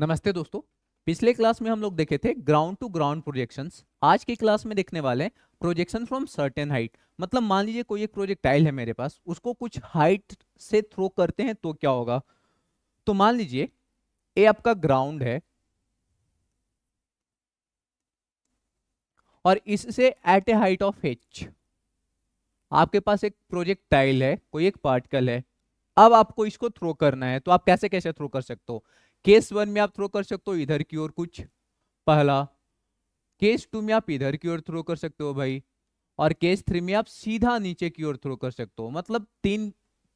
नमस्ते दोस्तों पिछले क्लास में हम लोग देखे थे ग्राउंड टू ग्राउंड प्रोजेक्शंस आज की क्लास में देखने वाले हैं प्रोजेक्शन फ्रॉम सर्टेन हाइट मतलब मान लीजिए कोई एक प्रोजेक्टाइल है मेरे पास उसको कुछ हाइट से थ्रो करते हैं तो क्या होगा तो मान लीजिए ये आपका ग्राउंड है और इससे at a height of H आपके पास एक प्रोजेक्टाइल है कोई एक पार्टिकल है अब आपको इसको थ्रो करना है तो आप कैसे कैसे थ्रो कर सकते हो केस वन में आप थ्रो कर सकते हो इधर की ओर कुछ पहला केस टू में आप इधर की ओर थ्रो कर सकते हो भाई और केस थ्री में आप सीधा नीचे की ओर थ्रो कर सकते हो मतलब तीन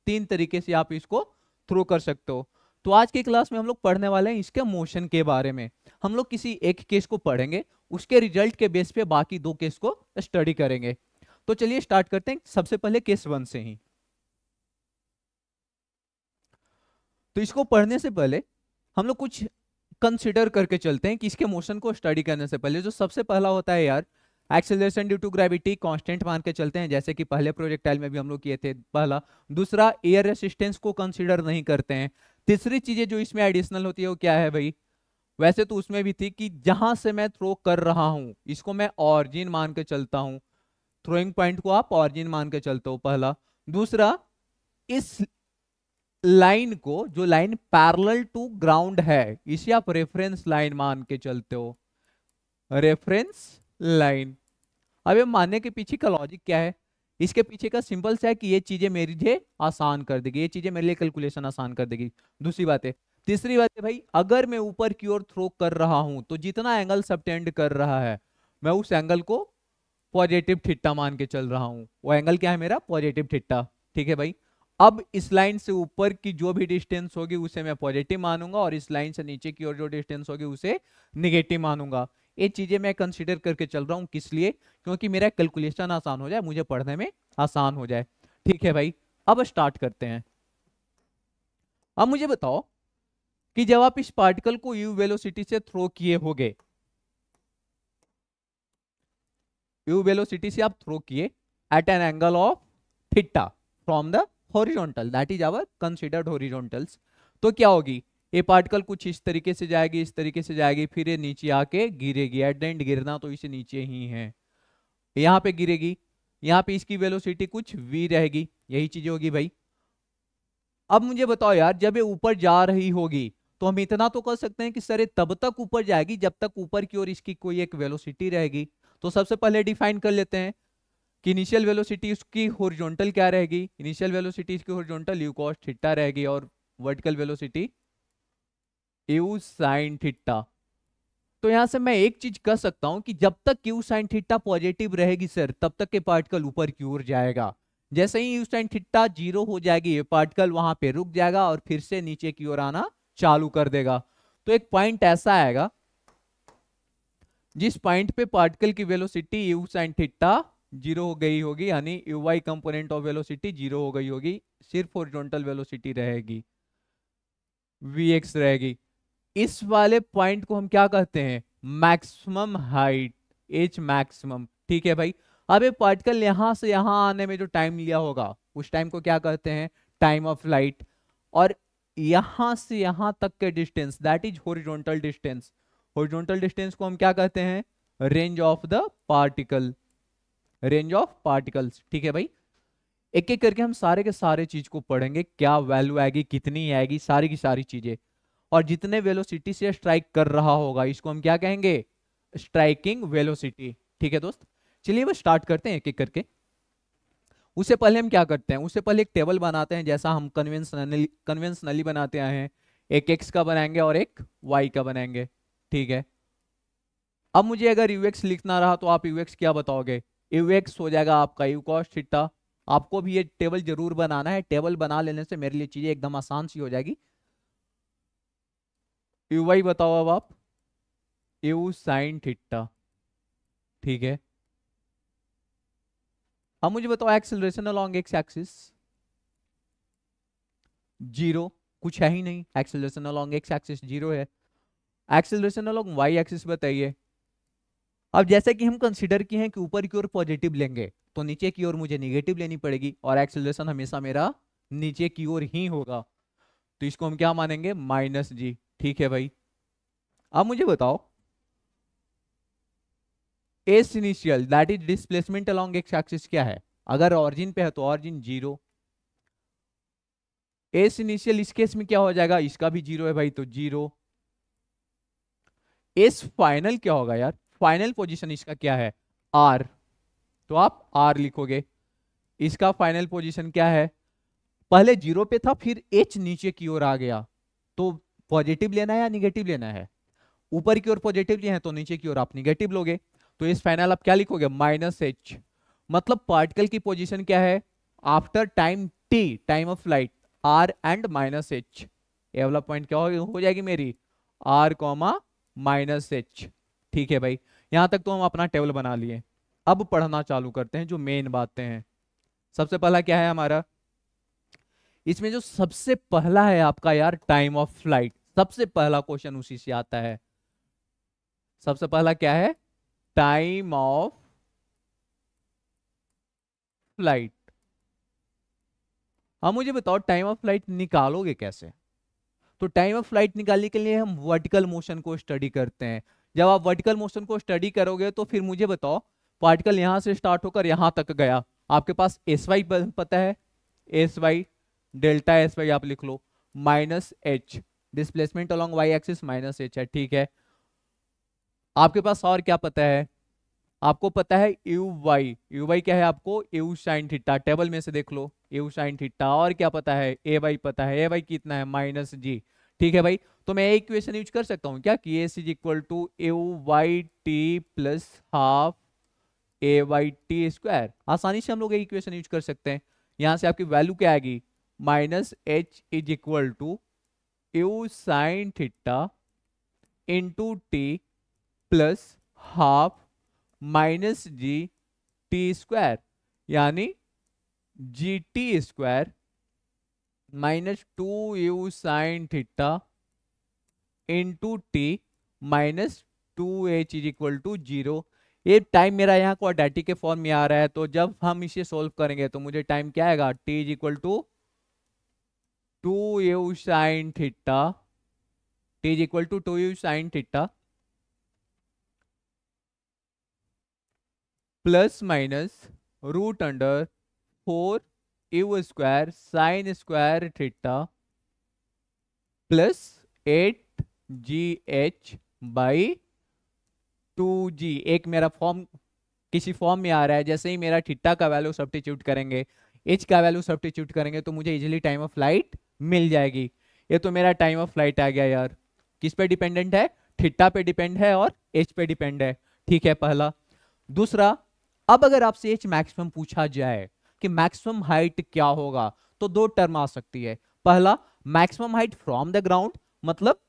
तीन तरीके से आप इसको थ्रो कर सकते हो तो आज के क्लास में हम लोग पढ़ने वाले हैं इसके मोशन के बारे में हम लोग किसी एक केस को पढ़ेंगे उसके रिजल्ट के बेस पे बाकी दो केस को स्टडी करेंगे तो चलिए स्टार्ट करते हैं सबसे पहले केस वन से ही तो इसको पढ़ने से पहले हम लोग कुछ कंसिडर करके चलते हैं कि इसके मोशन को स्टडी करने से पहले जो सबसे पहला होता है यार acceleration due to gravity constant मान के चलते हैं जैसे कि पहले प्रोजेक्टाइल में भी हम लोग किए थे पहला दूसरा एयर रेसिस्टेंस को कंसिडर नहीं करते हैं तीसरी चीजें जो इसमें एडिशनल होती है वो क्या है भाई वैसे तो उसमें भी थी कि जहां से मैं थ्रो कर रहा हूं इसको मैं ऑरिजिन मान के चलता हूं थ्रोइंग पॉइंट को आप ऑरिजिन मान के चलते हो पहला दूसरा इस लाइन को जो लाइन पैरेलल टू ग्राउंड है इसे आप रेफरेंस लाइन मान के चलते हो रेफरेंस लाइन अब ये मानने के पीछे का लॉजिक क्या है इसके पीछे का सिंपल सा है कि ये चीजें मेरे लिए आसान कर देगी ये चीजें मेरे लिए कैलकुलेशन आसान कर देगी दूसरी बात है तीसरी बात है भाई अगर मैं ऊपर की ओर थ्रो कर रहा हूं तो जितना एंगल सबटेंड कर रहा है मैं उस एंगल को पॉजिटिव ठिट्टा मान के चल रहा हूं वो एंगल क्या है मेरा पॉजिटिव ठिट्टा ठीक है भाई अब इस लाइन से ऊपर की जो भी डिस्टेंस होगी उसे मैं पॉजिटिव मानूंगा और इस लाइन से नीचे की ओर जो डिस्टेंस होगी उसे निगेटिव मानूंगा ये चीज़ें मैं कंसिडर करके चल रहा हूँ किस लिए क्योंकि मेरा कैलकुलेशन आसान हो जाए मुझे पढ़ने में आसान हो जाए ठीक है भाई अब स्टार्ट करते हैं अब मुझे बताओ कि जब आप इस पार्टिकल को यू वेलोसिटी से थ्रो किए गए यू वेलोसिटी से आप थ्रो किए at an angle of theta from the horizontal that is our considered horizontals तो क्या होगी ये पार्टिकल कुछ इस तरीके से जाएगी इस तरीके से जाएगी फिर ये नीचे आके गिरेगी एट एंड गिरना तो इसे नीचे ही है यहाँ पे गिरेगी यहाँ पे इसकी वेलोसिटी कुछ वी रहेगी यही चीज होगी भाई अब मुझे बताओ यार जब ये ऊपर जा रही होगी तो हम इतना तो कर सकते हैं कि सर ये तब तक ऊपर जाएगी जब तक ऊपर की ओर इसकी कोई एक वेलोसिटी रहेगी तो सबसे पहले डिफाइन कर लेते हैं कि इनिशियल वेलोसिटी उसकी होरिजोनटल क्या रहेगी इनिशियल वेलोसिटी इसकी होरिजोनटल यू कॉस थिट्टा रहेगी और vertical velocity U sine theta तो यहां से मैं एक चीज कह सकता हूं कि जब तक क्यू साइन थिट्टा पॉजिटिव रहेगी सर तब तक के पार्टिकल ऊपर की ओर जाएगा जैसे ही यू साइन थिट्टा जीरो हो जाएगी ये पार्टिकल वहां पे रुक जाएगा और फिर से नीचे की ओर आना चालू कर देगा तो एक पॉइंट ऐसा आएगा जिस पॉइंट पे पार्टिकल की velocity U sine theta zero हो गई होगी यानी U Y component of velocity zero हो गई होगी सिर्फ ओरिजोनटल वेलोसिटी रहेगी वी एक्स रहेगी इस वाले पॉइंट को हम क्या कहते हैं मैक्सिमम हाइट एच मैक्सिमम ठीक है भाई अब ये पार्टिकल यहां से यहां आने में जो टाइम लिया होगा उस टाइम को क्या कहते हैं टाइम ऑफ लाइट और यहां से यहां तक के distance that is horizontal distance horizontal distance को हम क्या कहते हैं range of the particle range of particles ठीक है भाई एक एक करके हम सारे के सारे चीज को पढ़ेंगे क्या वैल्यू आएगी कितनी आएगी सारी की सारी चीजें और जितने वेलोसिटी से स्ट्राइक कर रहा होगा इसको हम क्या कहेंगे स्ट्राइकिंग वेलोसिटी ठीक है दोस्त चलिए बस स्टार्ट करते हैं एक एक करके उससे पहले हम क्या करते हैं उससे पहले एक टेबल बनाते हैं जैसा हम कन्वेंशनली कन्वेंशनली बनाते आए हैं एक एक्स का बनाएंगे और एक वाई का बनाएंगे ठीक है अब मुझे अगर यूएक्स लिखना रहा तो आप यूएक्स क्या बताओगे यूएक्स हो जाएगा आपका यू कॉस थीटा आपको भी ये टेबल जरूर बनाना है टेबल बना लेने से मेरे लिए चीजें एकदम आसान सी हो जाएगी यू वाई बताओ अब आप यू साइन थीटा ठीक है अब मुझे बताओ acceleration along X axis zero कुछ है ही नहीं acceleration along X axis zero है एक्सेलरेशन अलोंग वाई एक्सिस बताइए अब जैसे कि हम कंसिडर किए हैं कि ऊपर की ओर पॉजिटिव लेंगे तो नीचे की ओर मुझे निगेटिव लेनी पड़ेगी और एक्सेलरेशन हमेशा मेरा नीचे की ओर ही होगा तो इसको हम क्या मानेंगे माइनस जी ठीक है भाई अब मुझे बताओ S initial that is displacement along X axis क्या है अगर ऑरिजिन पे है तो ऑरिजिन जीरो एस इनिशियल इस केस में क्या हो जाएगा इसका भी जीरो है भाई तो जीरो एस फाइनल क्या होगा यार फाइनल पोजीशन इसका क्या है आर तो आप आर लिखोगे इसका फाइनल पोजीशन क्या है पहले जीरो पे था फिर एच नीचे की ओर आ गया तो पॉजिटिव लेना है या निगेटिव लेना है ऊपर की ओर पॉजिटिव लिए हैं तो नीचे की ओर आप निगेटिव लोगे तो इस फाइनल आप क्या लिखोगे माइनस एच मतलब पार्टिकल की पोजिशन क्या है after time T time of flight R and minus H ये वाला पॉइंट क्या हो, हो जाएगी मेरी आर कॉमा माइनस एच ठीक है भाई यहां तक तो हम अपना टेबल बना लिए अब पढ़ना चालू करते हैं जो मेन बातें हैं सबसे पहला क्या है हमारा इसमें जो सबसे पहला है आपका यार टाइम ऑफ फ्लाइट सबसे पहला क्वेश्चन उसी से आता है सबसे पहला क्या है टाइम ऑफ फ्लाइट हाँ मुझे बताओ टाइम ऑफ फ्लाइट निकालोगे कैसे तो टाइम ऑफ फ्लाइट निकालने के लिए हम वर्टिकल मोशन को स्टडी करते हैं जब आप वर्टिकल मोशन को स्टडी करोगे तो फिर मुझे बताओ पार्टिकल यहाँ से स्टार्ट होकर यहाँ तक गया आपके पास एस वाई पता है S Y delta S Y आप लिख लो minus H displacement along Y axis minus H है ठीक है आपके पास और क्या पता है आपको पता है यू वाई यू वाई क्या है आपको यू साइन थीटा टेबल में से देख लो यू साइन थीटा और क्या पता है ए वाई पता है ए वाई कितना है माइनस जी ठीक है भाई तो मैं इक्वेशन यूज कर सकता हूँ क्या S is equal to A Y T plus half A Y T square आसानी से हम लोग एक इक्वेशन यूज कर सकते हैं यहाँ से आपकी वैल्यू क्या आएगी minus H is equal to A sine theta into T plus half minus G T square यानी G T square minus two you sine theta into T minus two H is equal to zero ये time मेरा यहाँ क्वाडाटी के form में आ रहा है तो जब हम इसे सॉल्व करेंगे तो मुझे टाइम क्या आएगा T is equal to two you sine theta T is equal to two you sine theta plus minus root under four U square sine square theta plus eight G H by two G एक मेरा form किसी form में आ रहा है जैसे ही मेरा ठिट्टा का value सब्टीच्यूट करेंगे एच का वैल्यू सब्टीच्यूट करेंगे तो मुझे इजिली टाइम ऑफ फ्लाइट मिल जाएगी ये तो मेरा टाइम ऑफ फ्लाइट आ गया यार किस पे डिपेंडेंट है ठिट्टा पे डिपेंड है और एच पे डिपेंड है ठीक है पहला दूसरा अब अगर आपसे एच मैक्सिमम पूछा जाए कि मैक्सिमम हाइट क्या होगा तो दो टर्म आ सकती है पहला maximum height from the ground मतलब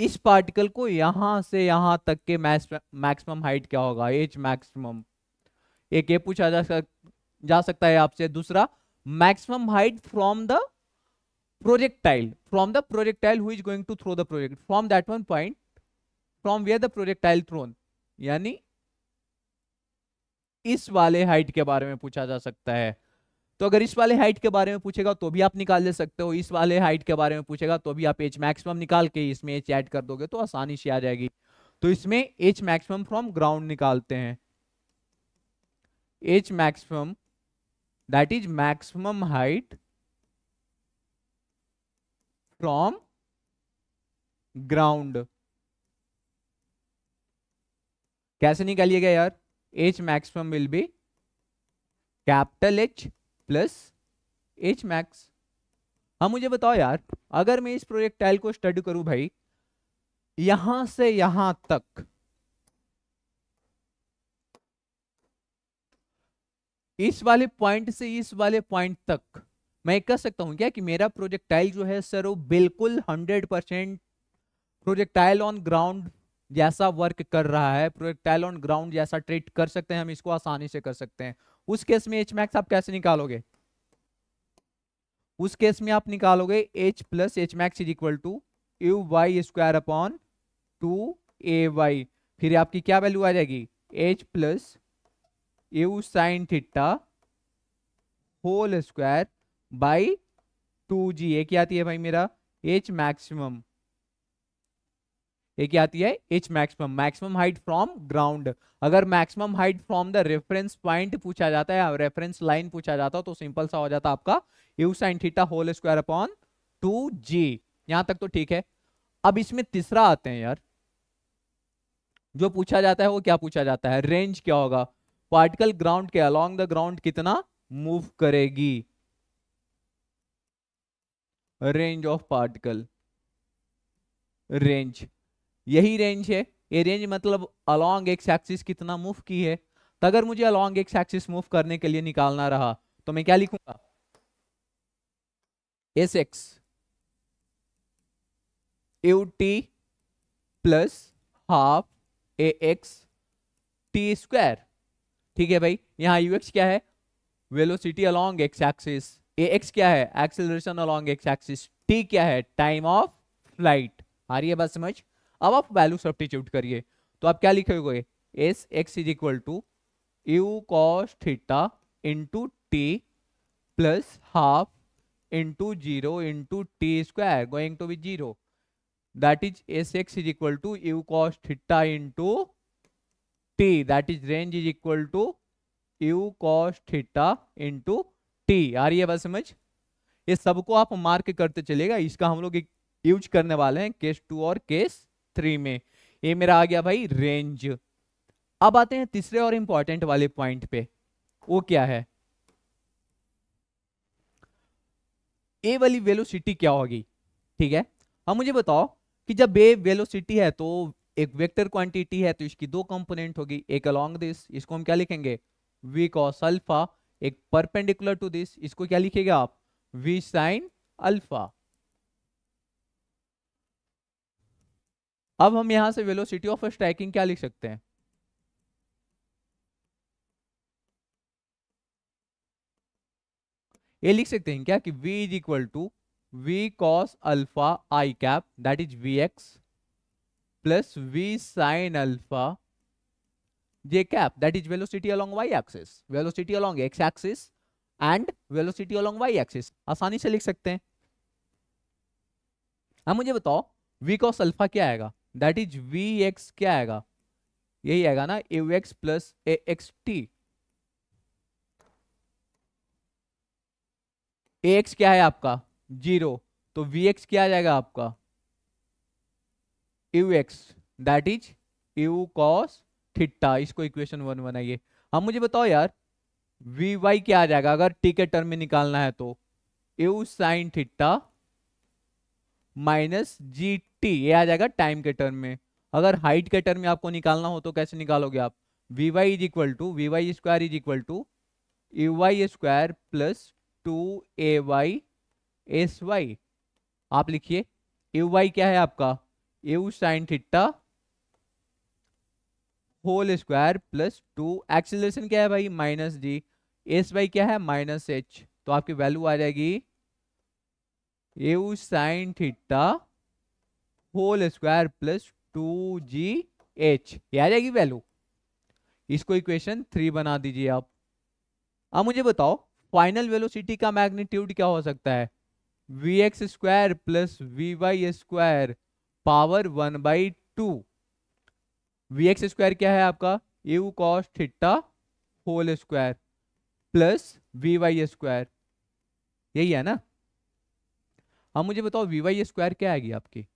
इस पार्टिकल को यहां से यहां तक के मैक्सिमम हाइट क्या होगा एच मैक्सिमम एक ये पूछा जा सकता जा सकता है आपसे दूसरा maximum height from the projectile from the projectile who is going to throw the project from that one point from where the projectile thrown यानी इस वाले हाइट के बारे में पूछा जा सकता है तो अगर इस वाले हाइट के बारे में पूछेगा तो भी आप निकाल ले सकते हो इस वाले हाइट के बारे में पूछेगा तो भी आप एच मैक्सिमम निकाल के इसमें एच ऐड कर दोगे तो आसानी से आ जाएगी तो इसमें एच मैक्सिमम फ्रॉम ग्राउंड निकालते हैं H maximum that is maximum height from ground कैसे निकालिएगा यार H maximum will be capital H plus H max हाँ मुझे बताओ यार अगर मैं इस प्रोजेक्टाइल को स्टडी करूं भाई यहां से यहां तक इस वाले पॉइंट से इस वाले पॉइंट तक मैं कह सकता हूं क्या कि मेरा प्रोजेक्टाइल जो है सर वो बिल्कुल hundred percent projectile on ground जैसा वर्क कर रहा है प्रोजेक्टाइल ऑन ग्राउंड जैसा ट्रीट कर सकते हैं हम इसको आसानी से कर सकते हैं उस केस में एच मैक्स आप कैसे निकालोगे उस केस में आप निकालोगे H plus H max is equal to U Y square upon two A Y फिर आपकी क्या वैल्यू आ जाएगी H plus U sine theta whole square by two G ए क्या आती है भाई मेरा एच मैक्सिमम ये क्या आती है H maximum maximum height from ground अगर maximum height from the reference point पूछा जाता है रेफरेंस लाइन पूछा जाता है तो सिंपल सा हो जाता है आपका U sine theta whole square upon two G यहां तक तो ठीक है अब इसमें तीसरा आते हैं यार जो पूछा जाता है वो क्या पूछा जाता है रेंज क्या होगा पार्टिकल ग्राउंड के अलोंग द ग्राउंड कितना मूव करेगी रेंज ऑफ पार्टिकल रेंज यही रेंज है ये रेंज मतलब अलोंग एक्स एक्सिस कितना मूव की है तो अगर मुझे अलॉन्ग एक्स एक्सिस मूव करने के लिए निकालना रहा तो मैं क्या लिखूंगा S X U T plus half A X T square ठीक है भाई यहाँ यू एक्स क्या है velocity along X axis A X क्या है acceleration along X axis T क्या है टाइम ऑफ फ्लाइट आ रही है बात समझ अब आप वैल्यू सब्टीट्यूट करिए तो आप क्या लिखोगे S X is equal to U cos theta into T plus half into zero into T square going to be zero that is S X is equal to U cos theta into T that is range is equal to U cos theta into T आ रही है बस समझ ये सबको आप mark करते चलेगा इसका हम लोग यूज करने वाले हैं केस टू और केस थ्री में ये मेरा आ गया भाई रेंज अब आते हैं तीसरे और इंपॉर्टेंट वाले पॉइंट पे वो क्या है ए वाली वेलोसिटी क्या होगी ठीक है अब मुझे बताओ कि जब ए वेलोसिटी है तो एक वेक्टर क्वांटिटी है तो इसकी दो कंपोनेंट होगी एक अलोंग दिस इसको हम क्या लिखेंगे वी कॉस अल्फा एक परपेंडिकुलर टू दिस इसको क्या लिखेगा आप वी साइन अल्फा अब हम यहां से वेलोसिटी ऑफ स्ट्राइकिंग क्या लिख सकते हैं ये लिख सकते हैं क्या कि v is equal to V cos alpha I cap that is V X plus V sine alpha J cap that is velocity along Y axis velocity along X axis and velocity along Y axis आसानी से लिख सकते हैं हाँ मुझे बताओ v cos alpha क्या आएगा दैट इज वी एक्स क्या आएगा यही आएगा ना U X plus A X T A X क्या है आपका जीरो तो वी एक्स क्या आ जाएगा आपका U X that is U cos theta इसको इक्वेशन वन बनाइए हम हाँ, मुझे बताओ यार वी वाई क्या आ जाएगा अगर टी के टर्म में निकालना है तो U sine theta minus G fifty ये आ जाएगा टाइम के टर्म में अगर हाइट के टर्म में आपको निकालना हो तो कैसे निकालोगे आप V Y is equal to V Y square is equal to U Y square plus two A Y S Y आप लिखिए यू वाई क्या है आपका U sine theta whole square plus two acceleration क्या है भाई माइनस जी एस वाई क्या है माइनस एच तो आपकी वैल्यू आ जाएगी U sine theta whole square plus two जी एच ये आ जाएगी वैल्यू इसको इक्वेशन थ्री बना दीजिए आप अब मुझे बताओ फाइनल वेलोसिटी का मैग्नीट्यूड क्या हो सकता है V X square plus V Y square power one by two V X square क्या है आपका U cos theta whole square plus V Y square यही है ना अब मुझे बताओ वी वाई स्क्वायर क्या आएगी आपकी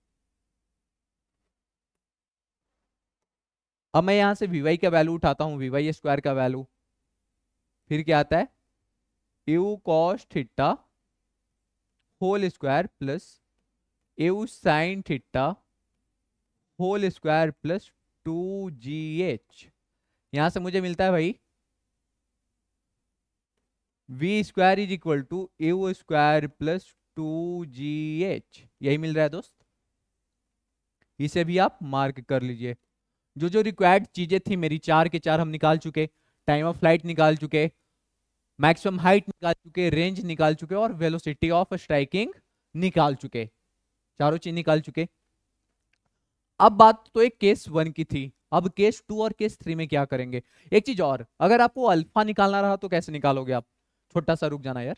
अब मैं यहां से वीवाई का वैल्यू उठाता हूं वीवाई स्क्वायर का वैल्यू फिर क्या आता है U cos theta whole square plus U sine theta whole square plus two जी एच यहां से मुझे मिलता है भाई V square is equal to U square plus two ji H यही मिल रहा है दोस्त इसे भी आप मार्क कर लीजिए जो जो रिक्वायर्ड चीज़ें थी मेरी चार के चार हम निकाल चुके टाइम ऑफ फ्लाइट निकाल चुके मैक्सिमम हाइट निकाल चुके रेंज निकाल चुके और वेलोसिटी ऑफ स्ट्राइकिंग निकाल चुके चारों चीज निकाल चुके अब बात तो एक केस वन की थी अब केस टू और केस थ्री में क्या करेंगे एक चीज और अगर आपको अल्फा निकालना रहा तो कैसे निकालोगे आप छोटा सा रुक जाना यार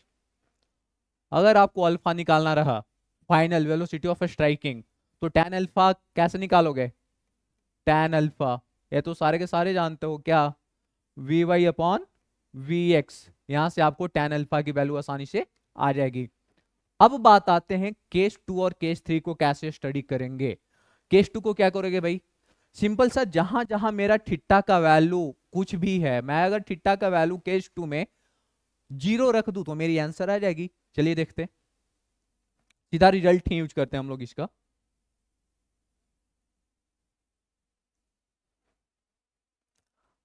अगर आपको अल्फा निकालना रहा फाइनल वेलोसिटी ऑफ स्ट्राइकिंग तो टेन अल्फा कैसे निकालोगे टेन अल्फा ये तो सारे के सारे जानते हो क्या V Y upon we X यहां से आपको टेन अल्फा की वैल्यू आसानी से आ जाएगी अब बात आते हैं केस टू और केस थ्री को कैसे स्टडी करेंगे केस टू को क्या करोगे भाई सिंपल सा जहां जहां मेरा ठिट्टा का वैल्यू कुछ भी है मैं अगर ठिट्टा का वैल्यू केस टू में जीरो रख दू तो मेरी आंसर आ जाएगी चलिए देखते सीधा रिजल्ट ही यूज करते हैं हम लोग इसका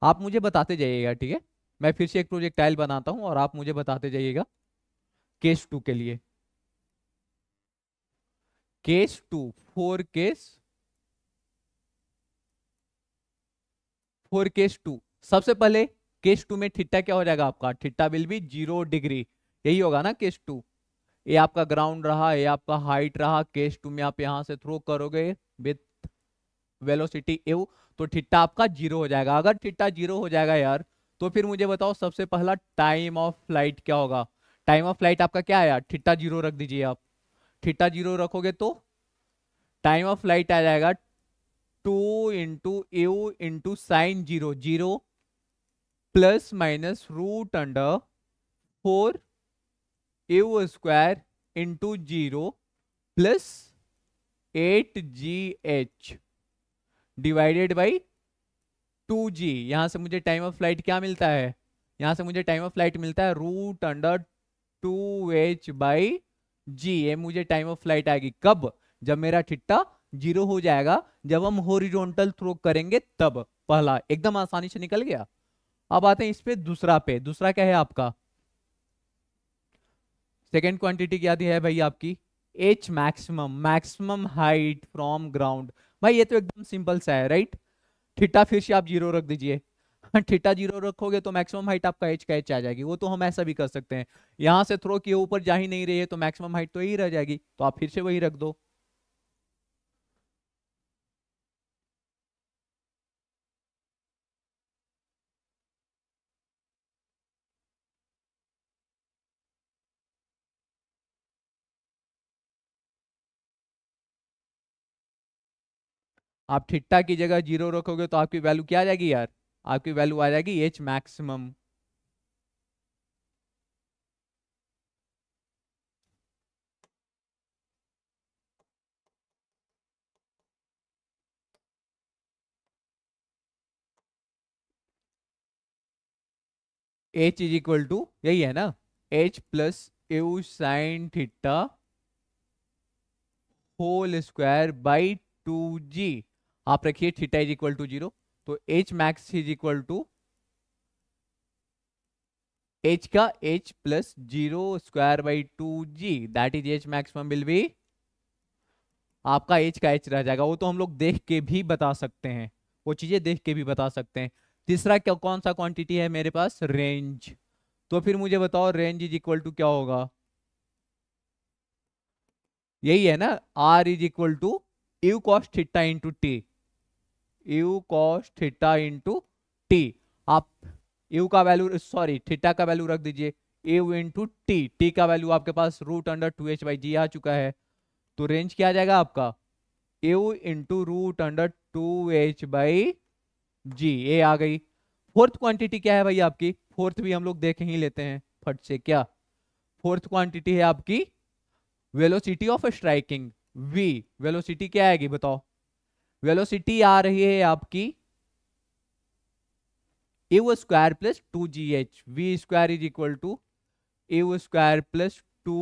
आप मुझे बताते जाइएगा ठीक है मैं फिर से एक प्रोजेक्टाइल बनाता हूं और आप मुझे बताते जाइएगा केस टू के लिए case two four case four case two सबसे पहले केस टू में ठिट्टा क्या हो जाएगा आपका ठिट्टा विल भी जीरो डिग्री यही होगा ना केस टू ये आपका ग्राउंड रहा ये आपका हाइट रहा केस टू में आप यहां से थ्रो करोगे विथ वेलोसिटी एव तो ठिट्टा आपका जीरो हो जाएगा अगर ठिट्टा जीरो हो जाएगा यार तो फिर मुझे बताओ सबसे पहला टाइम ऑफ फ्लाइट क्या होगा टाइम ऑफ फ्लाइट आपका क्या आया ठिट्टा जीरो रख दीजिए आप ठिट्टा जीरो रखोगे तो टाइम ऑफ फ्लाइट आ जाएगा two into U into sine zero zero plus minus root under four U square into zero plus eight G H divided by two G यहाँ से मुझे टाइम ऑफ फ्लाइट क्या मिलता है यहाँ से मुझे टाइम ऑफ फ्लाइट मिलता है root under two H by G ये मुझे टाइम ऑफ फ्लाइट आएगी कब जब मेरा ठिट्टा जीरो हो जाएगा जब हम होरिजोनटल थ्रो करेंगे तब पहला एकदम आसानी से निकल गया अब आते हैं इस पे दूसरा पे दूसरा क्या है आपका सेकेंड क्वांटिटी क्या दी है भाई आपकी H maximum maximum height from ground भाई ये तो एकदम सिंपल सा है राइट ठिठा फिर से आप जीरो रख दीजिए ठिठा हाँ, जीरो रखोगे तो मैक्सिमम हाइट आपका एच का एच आ जाएगी वो तो हम ऐसा भी कर सकते हैं यहाँ से थ्रो किए ऊपर जा ही नहीं रही है तो मैक्सिमम हाइट तो यही रह जाएगी तो आप फिर से वही रख दो आप ठिट्टा की जगह जीरो रखोगे तो आपकी वैल्यू क्या आ जाएगी यार आपकी वैल्यू आ जाएगी H maximum H is equal to यही है ना H plus U sine theta whole square by two G आप रखिए theta is equal to zero तो H max is equal to H का H plus zero square by two G that is H maximum will be आपका H का H रह जाएगा वो तो हम लोग देख के भी बता सकते हैं वो चीज़ें देख के भी बता सकते हैं तीसरा क्या कौन सा क्वांटिटी है मेरे पास रेंज तो फिर मुझे बताओ रेंज इज इक्वल टू क्या होगा यही है ना R is equal to u cos theta into t u cos theta into t आप यू का वैल्यू सॉरी थीटा का वैल्यू रख दीजिए यू इंटू टी टी का वैल्यू आपके पास root under two H by g आ चुका है तो रेंज क्या आ जाएगा आपका u into root under two H by g ए आ गई फोर्थ क्वांटिटी क्या है भाई आपकी फोर्थ भी हम लोग देख ही लेते हैं फट से क्या फोर्थ क्वांटिटी है आपकी velocity of striking v velocity क्या आएगी बताओ वेलोसिटी आ रही है आपकी u square plus two ji h v square is equal to u square plus two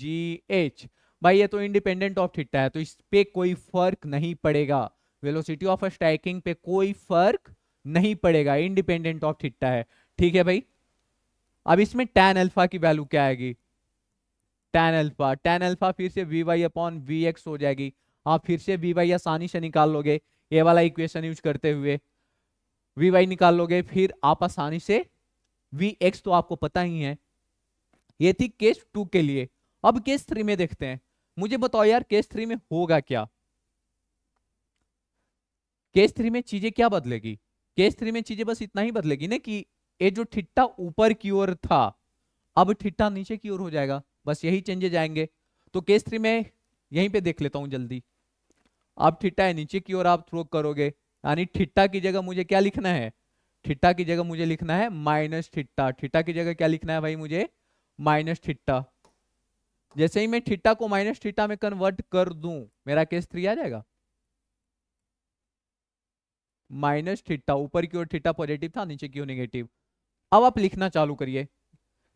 ji h भाई ये तो इंडिपेंडेंट ऑफ थीटा है तो इस पे कोई फर्क नहीं पड़ेगा वेलोसिटी ऑफ स्ट्राइकिंग पे कोई फर्क नहीं पड़ेगा इंडिपेंडेंट ऑफ थीटा है ठीक है भाई अब इसमें टेन अल्फा की वैल्यू क्या आएगी टेन अल्फा टेन अल्फा फिर से v Y upon we x हो जाएगी आप फिर से वी वाई आसानी से निकाल लोगे ये वाला इक्वेशन यूज करते हुए वी वाई निकाल लोगे फिर आप आसानी से वी एक्स तो आपको पता ही है ये थी केस टू के लिए अब केस थ्री में देखते हैं मुझे बताओ यार केस थ्री में होगा क्या केस थ्री में चीजें क्या बदलेगी केस थ्री में चीजें बस इतना ही बदलेगी ना कि ये जो ठिट्टा ऊपर की ओर था अब ठिट्टा नीचे की ओर हो जाएगा बस यही चेंजेज आएंगे तो केस थ्री में यहीं पे देख लेता हूं जल्दी आप ठिट्टा है नीचे की ओर आप थ्रो करोगे यानी ठिट्टा की जगह मुझे क्या लिखना है ठिट्टा की जगह मुझे लिखना है माइनस ठिट्टा ठिट्टा की जगह क्या लिखना है भाई मुझे माइनस ठिट्टा जैसे ही मैं ठिट्टा को माइनस ठिट्टा में कन्वर्ट कर दूं मेरा केस थ्री आ जाएगा माइनस ठिट्टा ऊपर की ओर ठिट्टा पॉजिटिव था नीचे की ओर निगेटिव अब आप लिखना चालू करिए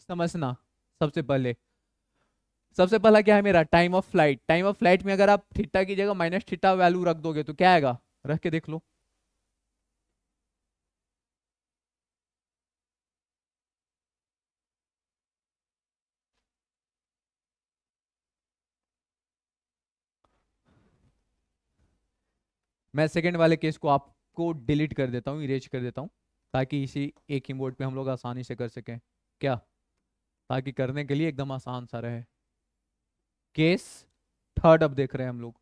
समझना सबसे पहले सबसे पहला क्या है मेरा time of flight time of flight में अगर आप थीटा की जगह माइनस थीटा वैल्यू रख दोगे तो क्या आएगा रख के देख लो मैं सेकेंड वाले केस को आपको डिलीट कर देता हूँ इरेज कर देता हूँ ताकि इसी एक ही बोर्ड पे हम लोग आसानी से कर सकें क्या ताकि करने के लिए एकदम आसान सा रहे केस थर्ड अब देख रहे हैं हम लोग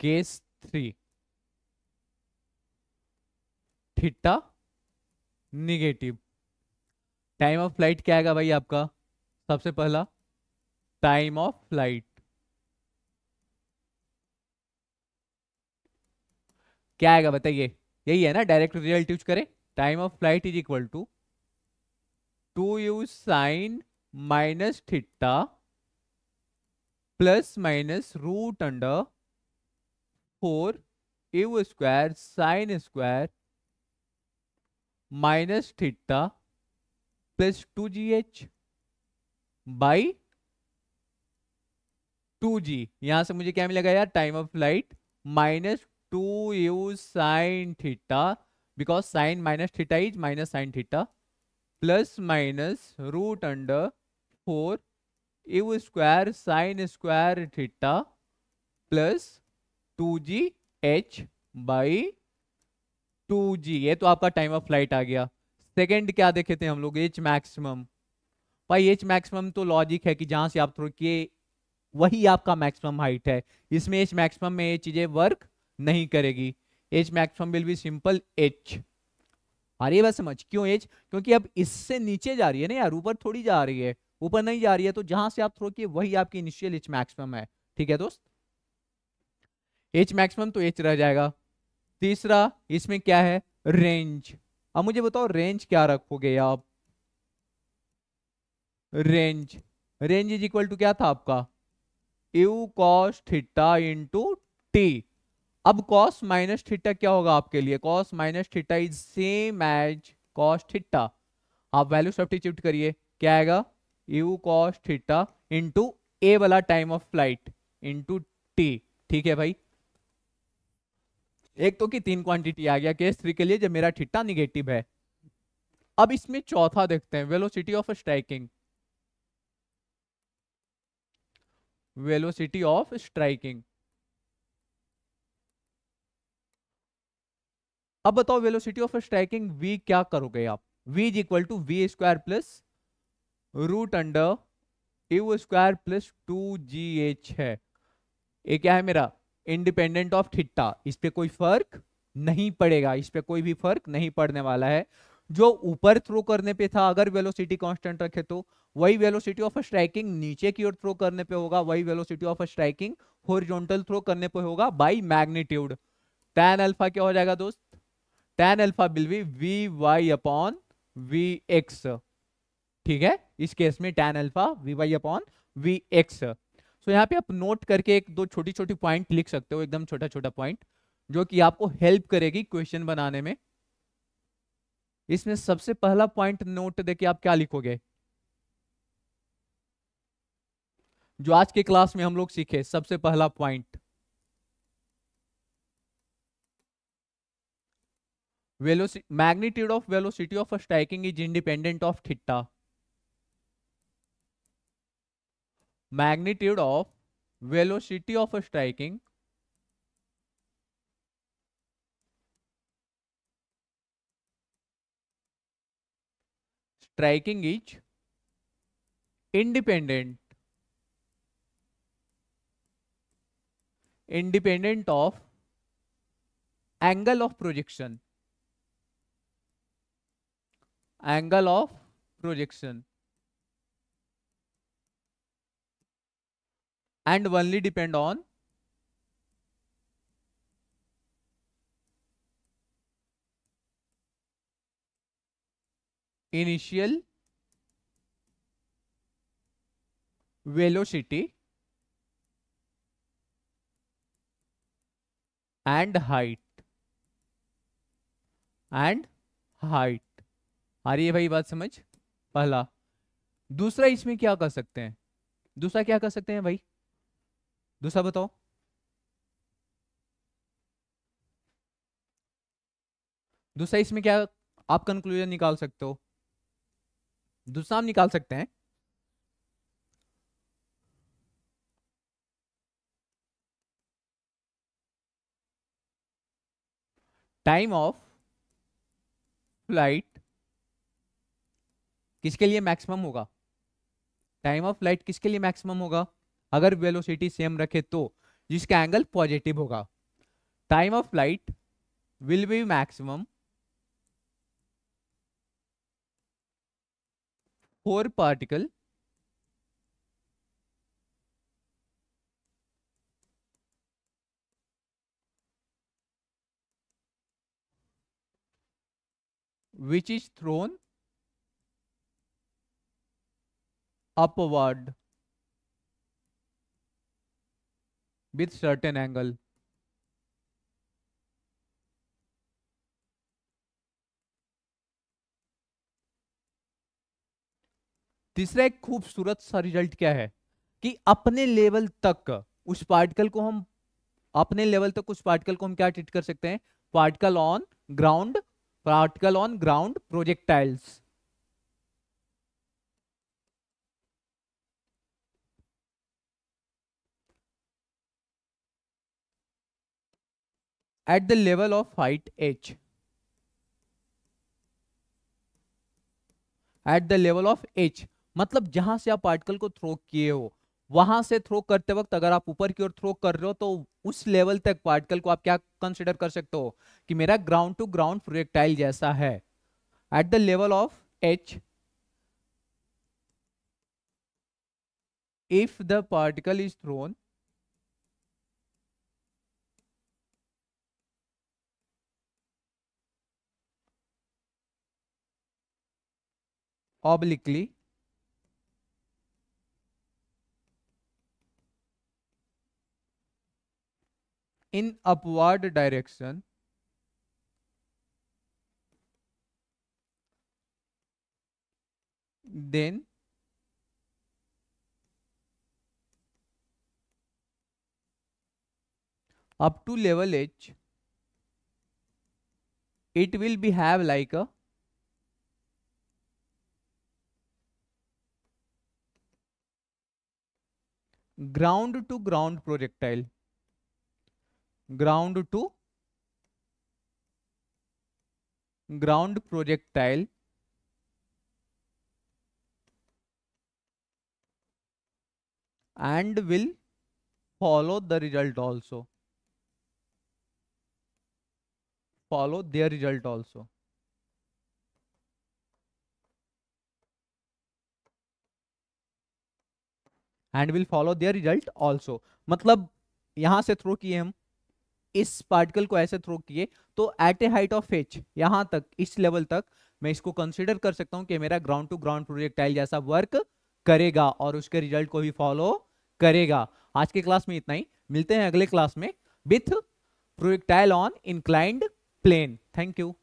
case three theta negative time of flight क्या आएगा भाई आपका सबसे पहला टाइम ऑफ फ्लाइट क्या आएगा बताइए यही है ना डायरेक्ट रियल यूज करें time of flight is equal to 2u sine minus theta plus minus root under 4 u square sine square minus theta plus 2gh by 2g यहां से मुझे क्या मिलेगा यार time of flight minus two you sine theta because sine minus theta is minus sine theta plus minus root under 4 u square sine square theta plus 2g h by g ये तो आपका time of flight आ गया second क्या देखे थे हम लोग h maximum भाई एच मैक्सिमम तो लॉजिक है कि जहां से आप थ्रो किए वही आपका मैक्सिमम हाइट है इसमें एच मैक्सिमम में ये चीजें वर्क नहीं करेगी h maximum will be simple h आ रही है समझ क्यों एच क्योंकि अब इससे नीचे जा रही है ना यार ऊपर थोड़ी जा रही है ऊपर नहीं जा रही है तो जहां से आप थ्रो किए वही आपकी इनिशियल एच मैक्सिमम है ठीक है दोस्त एच मैक्सिमम तो एच रह जाएगा तीसरा इसमें क्या है रेंज अब मुझे बताओ रेंज क्या रखोगे आप range range is equal to क्या था आपका u cos theta into t अब कॉस माइनस थीटा क्या होगा आपके लिए cos minus theta is same as cos theta आप वैल्यू सब्सटीट्यूट करिए क्या आएगा यू कॉस थीटा इंटू ए वाला time of flight into t ठीक है भाई एक तो की तीन क्वांटिटी आ गया केस थ्री के लिए जब मेरा थीटा निगेटिव है अब इसमें चौथा देखते हैं velocity of striking velocity of striking अब बताओ वेलोसिटी ऑफ स्ट्राइकिंग वी क्या करोगे आप v is equal to v square plus root under u square plus two ji h है ये क्या है मेरा इंडिपेंडेंट ऑफ ठिट्टा इस पे कोई फर्क नहीं पड़ेगा इस पे कोई भी फर्क नहीं पड़ने वाला है जो ऊपर थ्रो करने पे था अगर वेलोसिटी कांस्टेंट रखे तो वही वेलोसिटी ऑफ स्ट्राइकिंग नीचे की ओर थ्रो करने पे होगा वही velocity of striking horizontal throw करने पे होगा बाय मैग्नीट्यूड टैन अल्फा क्या हो जाएगा दोस्त tan alpha will be v Y upon we x ठीक है इस केस में tan alpha v Y upon we x so यहाँ पे आप नोट करके एक दो छोटी छोटी पॉइंट लिख सकते हो एकदम छोटा छोटा पॉइंट जो कि आपको हेल्प करेगी क्वेश्चन बनाने में इसमें सबसे पहला पॉइंट नोट देके आप क्या लिखोगे जो आज के क्लास में हम लोग सीखे सबसे पहला point velocity magnitude of velocity of a striking is independent of theta magnitude of velocity of a striking striking is independent independent of angle of projection angle of projection and only depend on initial velocity and height and height आ रही है भाई बात समझ पहला दूसरा इसमें क्या कर सकते हैं दूसरा क्या कर सकते हैं भाई दूसरा बताओ दूसरा इसमें क्या आप कंक्लूजन निकाल सकते हो दूसरा हम निकाल सकते हैं टाइम ऑफ फ्लाइट किसके लिए मैक्सिमम होगा टाइम ऑफ लाइट किसके लिए मैक्सिमम होगा अगर वेलोसिटी सेम रखे तो जिसका एंगल पॉजिटिव होगा time of flight will be maximum for particle which is thrown upward with certain angle तीसरा एक खूबसूरत सा रिजल्ट क्या है कि अपने लेवल तक उस पार्टिकल को हम अपने लेवल तक उस पार्टिकल को हम क्या ट्रीट कर सकते हैं particle on ground particle on ground projectiles at the level of height h at the level of h मतलब जहां से आप पार्टिकल को थ्रो किए हो वहां से थ्रो करते वक्त अगर आप ऊपर की ओर थ्रो कर रहे हो तो उस लेवल तक पार्टिकल को आप क्या कंसिडर कर सकते हो कि मेरा ग्राउंड टू ग्राउंड प्रोजेक्टाइल जैसा है at the level of h if the particle is thrown obliquely in upward direction then up to level h it will be have like a ground to ground projectile ground to ground projectile and will follow the result also follow their result also and will follow their result also मतलब यहां से throw किए हम इस particle को ऐसे throw किए तो at a height of h यहां तक इस लेवल तक मैं इसको कंसिडर कर सकता हूँ कि मेरा ग्राउंड टू ग्राउंड प्रोजेक्टाइल जैसा वर्क करेगा और उसके रिजल्ट को भी फॉलो करेगा आज के क्लास में इतना ही मिलते हैं अगले क्लास में with projectile on inclined plane thank you